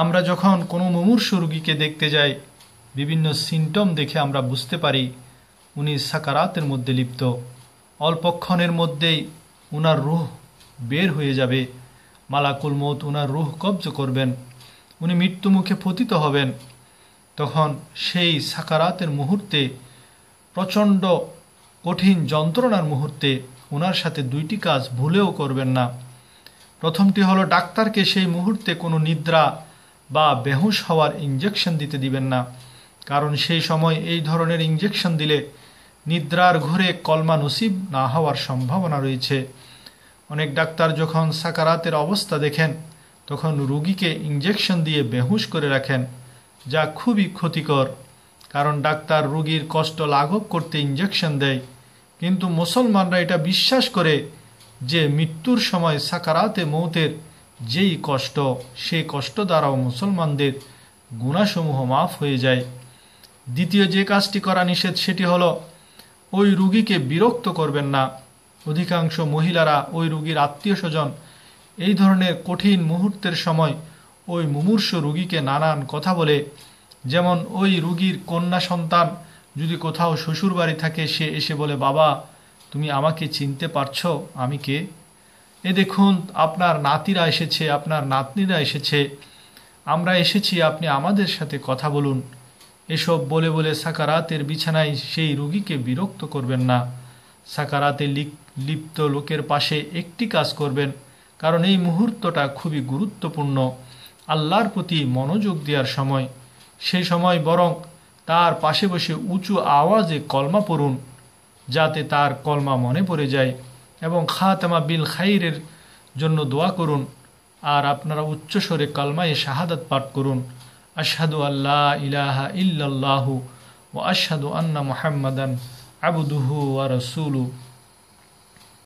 আমরা যখন কোনো মুমূর্ষ রুগীকে দেখতে যাই বিভিন্ন সিমটম দেখে আমরা বুঝতে পারি উনি সাকারাতের মধ্যে লিপ্ত অল্পক্ষণের মধ্যেই উনার রুহ বের হয়ে যাবে মালাকুল মত উনার রুহ কব্জ করবেন উনি মৃত্যুমুখে পতিত হবেন তখন সেই সাকারাতের মুহূর্তে প্রচণ্ড কঠিন যন্ত্রণার মুহূর্তে ওনার সাথে দুইটি কাজ ভুলেও করবেন না প্রথমটি হলো ডাক্তারকে সেই মুহূর্তে কোনো নিদ্রা বা বেহুশ হওয়ার ইঞ্জেকশন দিতে দিবেন না কারণ সেই সময় এই ধরনের ইঞ্জেকশন দিলে নিদ্রার ঘরে কলমা নসিব না হওয়ার সম্ভাবনা রয়েছে অনেক ডাক্তার যখন সাকারাতের অবস্থা দেখেন তখন রুগীকে ইঞ্জেকশন দিয়ে বেহুশ করে রাখেন যা খুবই ক্ষতিকর কারণ ডাক্তার রুগীর কষ্ট লাঘব করতে ইঞ্জেকশন দেয় কিন্তু মুসলমানরা এটা বিশ্বাস করে যে মৃত্যুর সময় সাকারাতে মৌতের যেই কষ্ট সেই কষ্ট দ্বারাও মুসলমানদের গুণাসমূহ মাফ হয়ে যায় দ্বিতীয় যে কাজটি করা নিষেধ সেটি হলো ওই রুগীকে বিরক্ত করবেন না অধিকাংশ মহিলারা ওই রুগীর আত্মীয় স্বজন এই ধরনের কঠিন মুহূর্তের সময় ওই মুমূর্ষ রুগীকে নানান কথা বলে যেমন ওই রুগীর কন্যা সন্তান যদি কোথাও শ্বশুর বাড়ি থাকে সে এসে বলে বাবা তুমি আমাকে চিনতে পারছ আমি কে এ দেখুন আপনার নাতিরা এসেছে আপনার নাতনিরা এসেছে আমরা এসেছি আপনি আমাদের সাথে কথা বলুন এসব বলে বলে সাকারাতের বিছানায় সেই রুগীকে বিরক্ত করবেন না সাকারাতে লিপ্ত লোকের পাশে একটি কাজ করবেন কারণ এই মুহূর্তটা খুবই গুরুত্বপূর্ণ আল্লাহর প্রতি মনোযোগ দেওয়ার সময় সেই সময় বরং তার পাশে বসে উঁচু আওয়াজে কলমা পড়ুন যাতে তার কলমা মনে পড়ে যায় এবং খাতামা বিল খাইরের জন্য দোয়া করুন আর আপনারা উচ্চস্বরে কালমায়ে শাহাদাত পাঠ করুন আশাদু আল্লাহ ইলাহা ইল্লাল্লাহু ও আশাদু আন্না মোহাম্মদান আবুদুহু ওয়া রসুলু